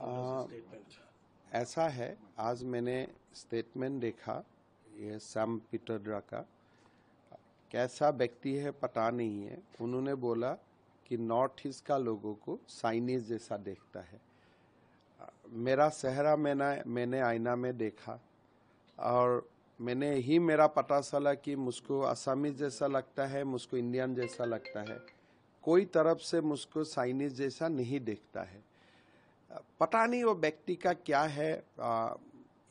Uh, ऐसा है आज मैंने स्टेटमेंट देखा ये सैम पीटरड्रा का कैसा व्यक्ति है पता नहीं है उन्होंने बोला कि नॉर्थ ईस्ट का लोगों को साइनीज जैसा देखता है मेरा सहरा मैंने मैंने आईना में देखा और मैंने ही मेरा पता चला कि मुझको असामी जैसा लगता है मुझको इंडियन जैसा लगता है कोई तरफ से मुझको साइनीज जैसा नहीं देखता है पता नहीं वो व्यक्ति का क्या है आ,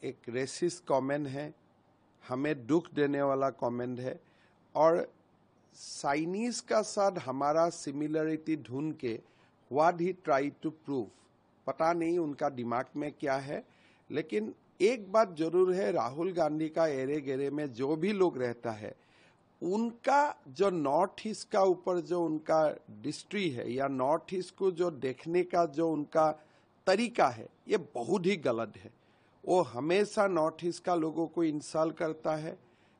एक रेसिस कमेंट है हमें दुख देने वाला कमेंट है और साइनीज का साथ हमारा सिमिलरिटी ढूंढ के what he try to prove पता नहीं उनका दिमाग में क्या है लेकिन एक बात जरूर है राहुल गांधी का एरे गेरे में जो भी लोग रहता है उनका जो नॉर्थ ईस्ट का ऊपर जो उनका डिस्ट्री है या नॉर्थ ईस्ट को जो देखने का जो उनका तरीका है ये बहुत ही गलत है वो हमेशा नॉर्थ ईस्ट का लोगों को इंसाल करता है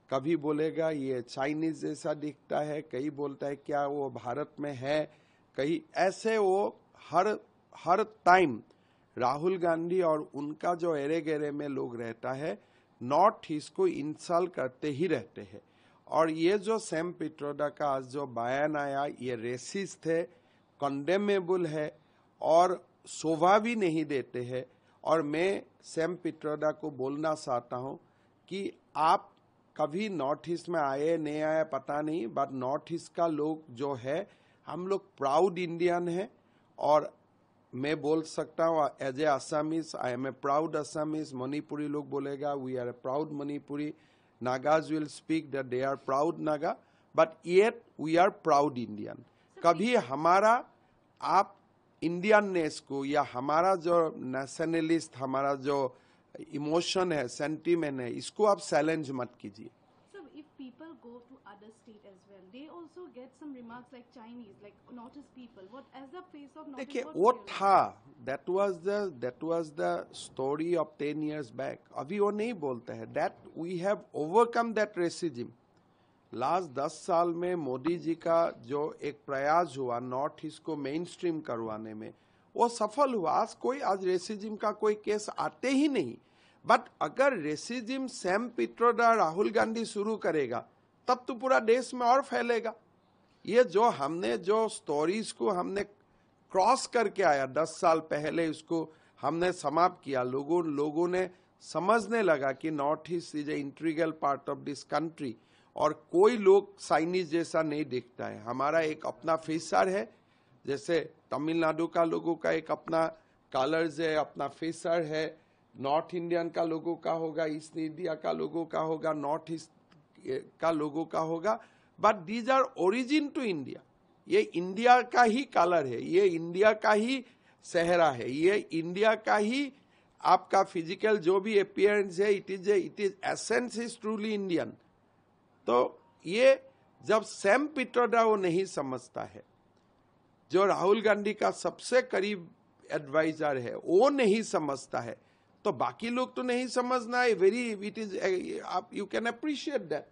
कभी बोलेगा ये चाइनीज जैसा दिखता है कहीं बोलता है क्या वो भारत में है कहीं ऐसे वो हर हर टाइम राहुल गांधी और उनका जो एरे गेरे में लोग रहता है नॉर्थ ईस्ट को इंसाल करते ही रहते हैं और ये जो सैम पिट्रोडा का आज जो बयान आया ये रेसिस्ट है कंडेमेबल है और शोभा भी नहीं देते हैं और मैं सैम पिट्रोडा को बोलना चाहता हूँ कि आप कभी नॉर्थ ईस्ट में आए नहीं आए पता नहीं बट नॉर्थ ईस्ट का लोग जो है हम लोग प्राउड इंडियन है और मैं बोल सकता हूँ as a Assamese I am a proud Assamese Manipuri लोग बोलेगा we are a proud Manipuri Nagas will speak that they are proud Naga but yet we are proud Indian कभी हमारा आप इंडियननेस को या हमारा जो नेशनलिस्ट हमारा जो इमोशन है सेंटीमेंट है इसको आप चैलेंज मत कीजिए people go to other state as well they also get some remarks like chinese like not his people what as the face of not देखिए वो था that was the that was the story of 10 years back अभी वो नहीं बोलते हैं that we have overcome that racism last दस साल में मोदी जी का जो एक प्रयास हुआ नॉर्थ ईस्ट को मेन स्ट्रीम करवाने में वो सफल हुआ आज कोई आज रेसिज्म का कोई केस आते ही नहीं बट अगर रेसिज्म सैम पिट्रोडा राहुल गांधी शुरू करेगा तब तो पूरा देश में और फैलेगा ये जो हमने जो स्टोरीज को हमने क्रॉस करके आया दस साल पहले उसको हमने समाप्त किया लोगों लोगों ने समझने लगा कि north east is a integral part of this country और कोई लोग साइनीज जैसा नहीं देखता है हमारा एक अपना फेसर है जैसे तमिलनाडु का लोगों का एक अपना कलर्स है अपना फेसर है नॉर्थ इंडियन का लोगों का होगा ईस्ट इंडिया का लोगों का होगा नॉर्थ ईस्ट का लोगों का होगा but these are origin to India ये इंडिया का ही कलर है ये इंडिया का ही सहरा है ये इंडिया का ही आपका फिजिकल जो भी अपियरेंस है it is it is essence is truly Indian तो ये जब सैम पिट्रोडा वो नहीं समझता है जो राहुल गांधी का सबसे करीब एडवाइजर है वो नहीं समझता है तो बाकी लोग तो नहीं समझना है वेरी इट इज आप you can appreciate that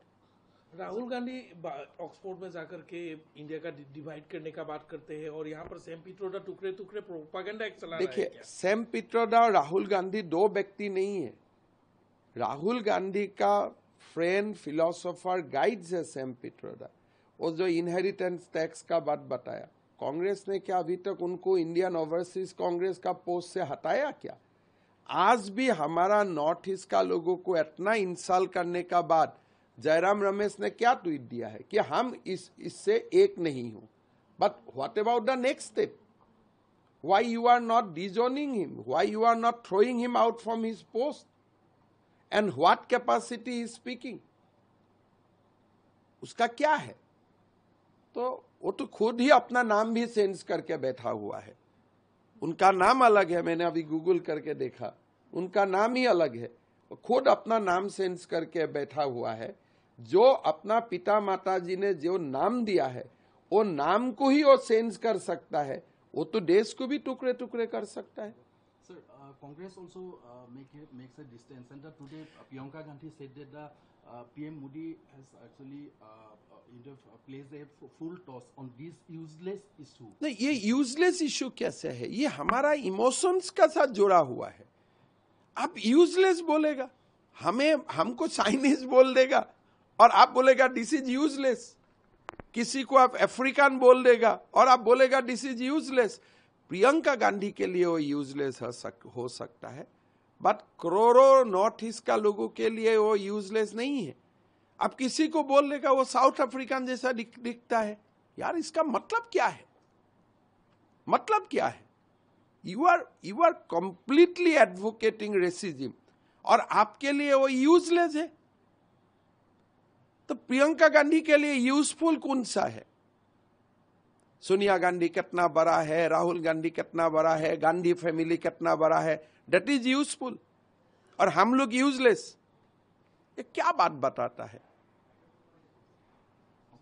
Rahul Gandhi Oxford में जाकर के इंडिया का डिवाइड करने का बात करते हैं और यहाँ पर सैम पिट्रोडा टुकड़े टुकड़े प्रोपागेंडा चला देखिए सैम पिट्रोडा और राहुल गांधी दो व्यक्ति नहीं है राहुल गांधी का फ्रेंड फिलोसोफर गाइड्स है सेम पिट्रोडा वो जो इनहेरिटेंस टैक्स का बात बताया कांग्रेस ने क्या अभी तक उनको इंडियन ओवरसीज कांग्रेस का पोस्ट से हटाया क्या आज भी हमारा नॉर्थ ईस्ट का लोगों को इतना इंसाल करने का बाद जयराम रमेश ने क्या ट्वीट दिया है कि हम इस इससे एक नहीं हूं but what about the next step why you are not disowning him why you are not throwing him out from his post and what capacity is speaking उसका क्या है तो वो तो खुद ही अपना नाम भी सेंस करके बैठा हुआ है उनका नाम अलग है मैंने अभी गूगल करके देखा उनका नाम ही अलग है खुद अपना नाम सेंस करके बैठा हुआ है जो अपना पिता माता जी ने जो नाम दिया है वो नाम को ही वो सेंस कर सकता है वो तो देश को भी टुकड़े टुकड़े कर सकता है Sir, uh, Congress also uh, make it, makes a distance. And uh, today, Priyanka Gandhi said that the uh, PM Modi has actually uh, uh, placed a full toss on this useless issue. No, ये useless issue कैसे है ये हमारा emotions का साथ जुड़ा हुआ है आप useless बोलेगा हमें हमको चाइनीज बोल देगा और आप बोलेगा दिस इज यूजलेस किसी को आप अफ्रीकन बोल देगा और आप बोलेगा this is useless Priyanka Gandhi के लिए वो यूजलेस सक, हो सकता है बट करोड़ों नॉर्थ ईस्ट का लोगों के लिए वो यूजलेस नहीं है अब किसी को बोल देगा वो साउथ अफ्रीकन जैसा दिख, दिखता है यार इसका मतलब क्या है मतलब क्या है you are you are completely advocating racism और आपके लिए वो यूजलेस है तो प्रियंका गांधी के लिए यूजफुल कौन सा है सोनिया गांधी कितना बड़ा है राहुल गांधी कितना बड़ा है गांधी फैमिली कितना बड़ा है डेट इज यूजफुल और हम लोग यूजलेस ये क्या बात बताता है